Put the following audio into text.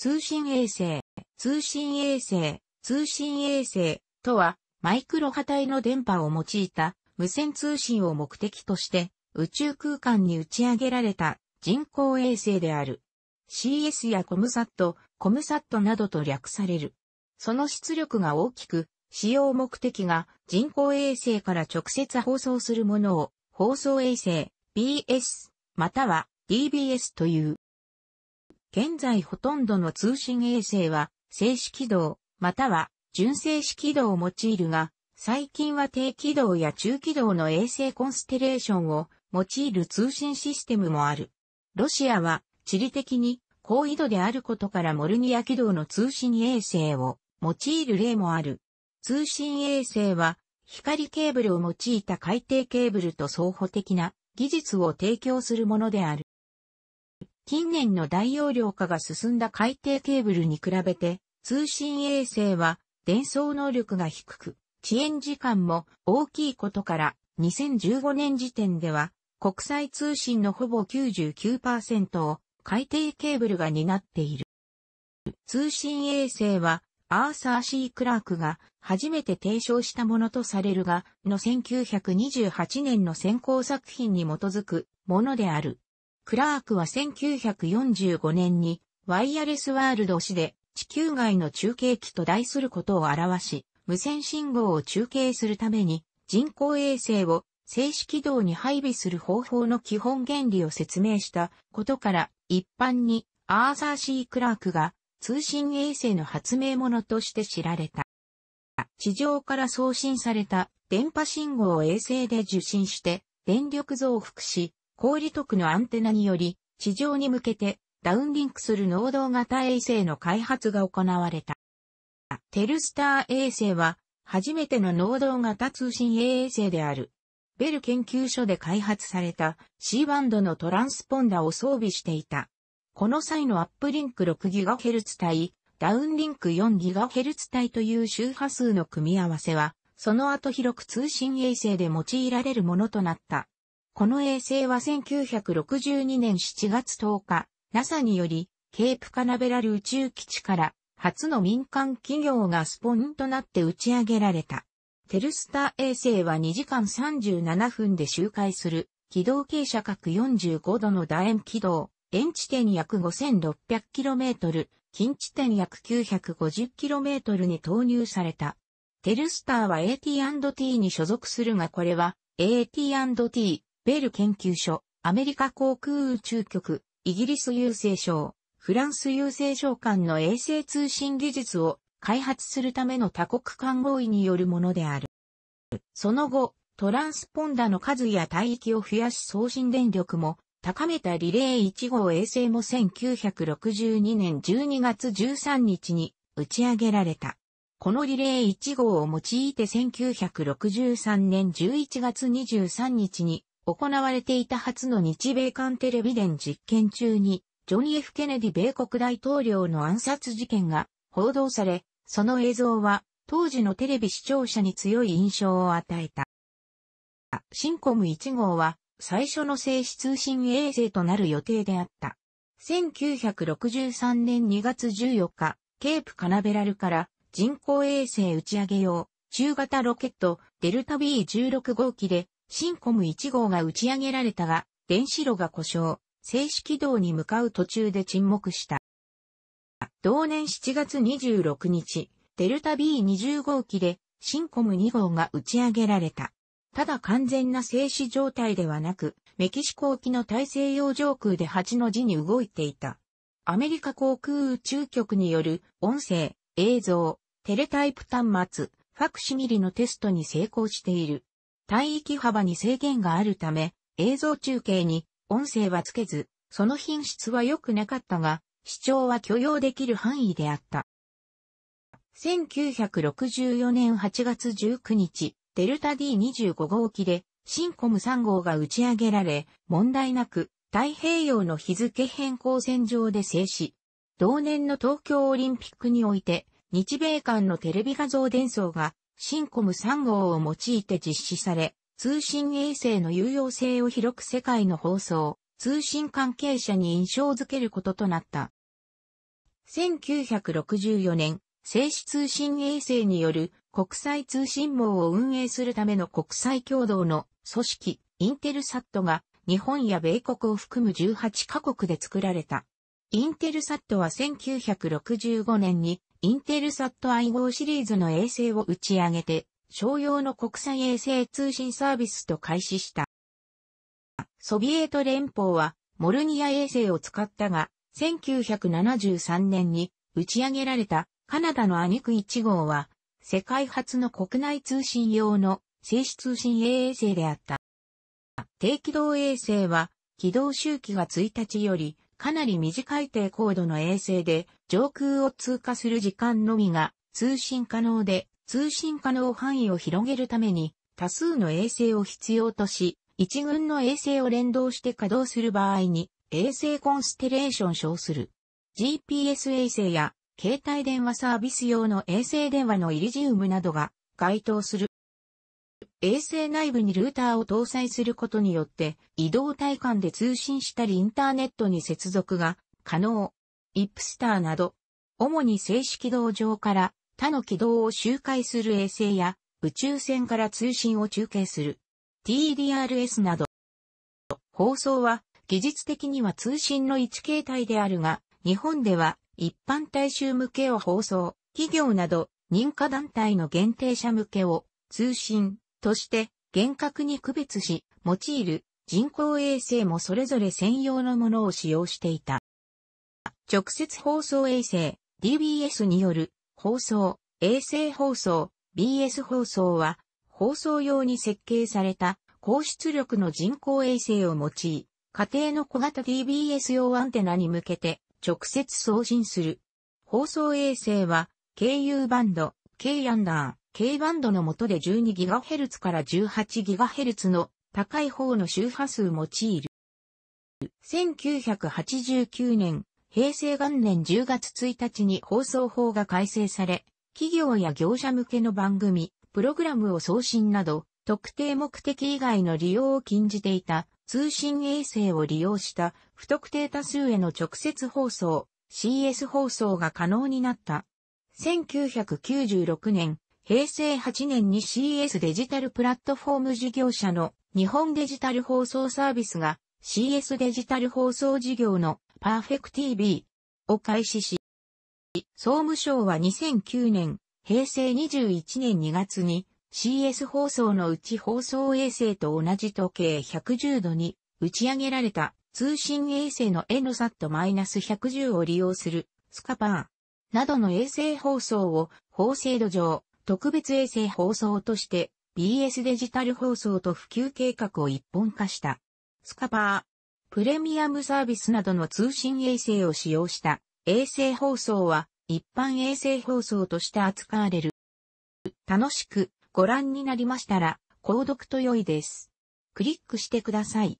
通信衛星、通信衛星、通信衛星とは、マイクロ波体の電波を用いた無線通信を目的として、宇宙空間に打ち上げられた人工衛星である。CS やコムサット、コムサットなどと略される。その出力が大きく、使用目的が人工衛星から直接放送するものを放送衛星 BS または DBS という。現在ほとんどの通信衛星は静止軌道、または純正式軌道を用いるが、最近は低軌道や中軌道の衛星コンステレーションを用いる通信システムもある。ロシアは地理的に高緯度であることからモルニア軌道の通信衛星を用いる例もある。通信衛星は光ケーブルを用いた海底ケーブルと双方的な技術を提供するものである。近年の大容量化が進んだ海底ケーブルに比べて、通信衛星は伝送能力が低く、遅延時間も大きいことから、2015年時点では、国際通信のほぼ99%を海底ケーブルが担っている。通信衛星は、アーサー・シー・クラークが初めて提唱したものとされるが、の1928年の先行作品に基づくものである。クラークは1945年にワイヤレスワールド誌で地球外の中継機と題することを表し、無線信号を中継するために人工衛星を静止軌道に配備する方法の基本原理を説明したことから一般にアーサー C. クラークが通信衛星の発明者として知られた。地上から送信された電波信号を衛星で受信して電力増幅し氷徳のアンテナにより、地上に向けてダウンリンクする能動型衛星の開発が行われた。テルスター衛星は、初めての能動型通信衛星である。ベル研究所で開発された C バンドのトランスポンダを装備していた。この際のアップリンク 6GHz 帯、ダウンリンク 4GHz 帯という周波数の組み合わせは、その後広く通信衛星で用いられるものとなった。この衛星は1962年7月10日、NASA により、ケープカナベラル宇宙基地から初の民間企業がスポンとなって打ち上げられた。テルスター衛星は2時間37分で周回する軌道傾斜角45度の楕円軌道、遠地点約 5600km、近地点約 950km に投入された。テルスターは AT&T に所属するがこれは AT&T ベール研究所、アメリカ航空宇宙局、イギリス郵政省、フランス郵政省間の衛星通信技術を開発するための多国間合意によるものである。その後、トランスポンダの数や帯域を増やし送信電力も高めたリレー1号衛星も1962年12月13日に打ち上げられた。このリレー1号を用いて1963年11月23日に行われていた初の日米間テレビ電実験中に、ジョニー・ F・ ケネディ米国大統領の暗殺事件が報道され、その映像は当時のテレビ視聴者に強い印象を与えた。シンコム1号は最初の静止通信衛星となる予定であった。1963年2月14日、ケープカナベラルから人工衛星打ち上げ用中型ロケットデルタ B16 号機でシンコム1号が打ち上げられたが、電子炉が故障、静止軌道に向かう途中で沈黙した。同年7月26日、デルタ B20 号機で、シンコム2号が打ち上げられた。ただ完全な静止状態ではなく、メキシコ沖の大西洋上空で8の字に動いていた。アメリカ航空宇宙局による音声、映像、テレタイプ端末、ファクシミリのテストに成功している。帯域幅に制限があるため、映像中継に音声はつけず、その品質は良くなかったが、視聴は許容できる範囲であった。1964年8月19日、デルタ D25 号機で、シンコム3号が打ち上げられ、問題なく、太平洋の日付変更線上で静止。同年の東京オリンピックにおいて、日米間のテレビ画像伝送がシンコム3号を用いて実施され、通信衛星の有用性を広く世界の放送、通信関係者に印象づけることとなった。1964年、静止通信衛星による国際通信網を運営するための国際共同の組織、インテルサットが日本や米国を含む18カ国で作られた。インテルサットは1965年にインテルサット i 号シリーズの衛星を打ち上げて、商用の国際衛星通信サービスと開始した。ソビエト連邦は、モルニア衛星を使ったが、1973年に打ち上げられたカナダのアニク1号は、世界初の国内通信用の静止通信衛星であった。低軌道衛星は、軌道周期が1日よりかなり短い低高度の衛星で、上空を通過する時間のみが通信可能で、通信可能範囲を広げるために、多数の衛星を必要とし、一群の衛星を連動して稼働する場合に、衛星コンステレーション称する。GPS 衛星や、携帯電話サービス用の衛星電話のイリジウムなどが該当する。衛星内部にルーターを搭載することによって移動体感で通信したりインターネットに接続が可能。イップスターなど、主に静止軌道上から他の軌道を周回する衛星や宇宙船から通信を中継する TDRS など、放送は技術的には通信の一形態であるが、日本では一般大衆向けを放送、企業など認可団体の限定者向けを通信、として厳格に区別し、用いる人工衛星もそれぞれ専用のものを使用していた。直接放送衛星 DBS による放送、衛星放送 BS 放送は放送用に設計された高出力の人工衛星を用い、家庭の小型 DBS 用アンテナに向けて直接送信する。放送衛星は、経由バンド、K アンダ K バンドの下で 12GHz から 18GHz の高い方の周波数を用いる。1989年、平成元年10月1日に放送法が改正され、企業や業者向けの番組、プログラムを送信など、特定目的以外の利用を禁じていた通信衛星を利用した不特定多数への直接放送、CS 放送が可能になった。1996年、平成8年に CS デジタルプラットフォーム事業者の日本デジタル放送サービスが CS デジタル放送事業のパーフェク TV を開始し、総務省は2009年、平成21年2月に CS 放送のうち放送衛星と同じ時計110度に打ち上げられた通信衛星の NSAT-110 を利用するスカパーなどの衛星放送を法制度上特別衛星放送として BS デジタル放送と普及計画を一本化した。スカパー、プレミアムサービスなどの通信衛星を使用した衛星放送は一般衛星放送として扱われる。楽しくご覧になりましたら、購読と良いです。クリックしてください。